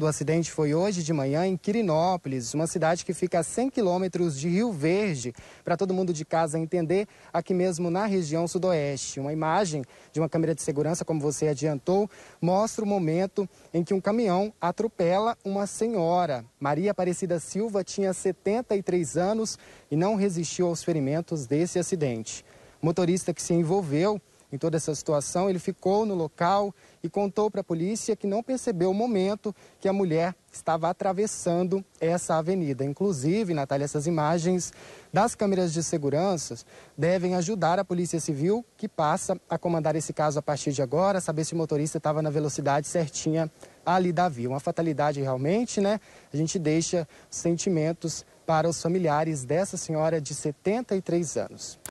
O acidente foi hoje de manhã em Quirinópolis, uma cidade que fica a 100 quilômetros de Rio Verde. Para todo mundo de casa entender, aqui mesmo na região sudoeste. Uma imagem de uma câmera de segurança, como você adiantou, mostra o momento em que um caminhão atropela uma senhora. Maria Aparecida Silva tinha 73 anos e não resistiu aos ferimentos desse acidente. motorista que se envolveu em toda essa situação. Ele ficou no local e contou para a polícia que não percebeu o momento que a mulher estava atravessando essa avenida. Inclusive, Natália, essas imagens das câmeras de segurança devem ajudar a Polícia Civil, que passa a comandar esse caso a partir de agora, saber se o motorista estava na velocidade certinha ali da via. Uma fatalidade realmente, né? A gente deixa sentimentos para os familiares dessa senhora de 73 anos.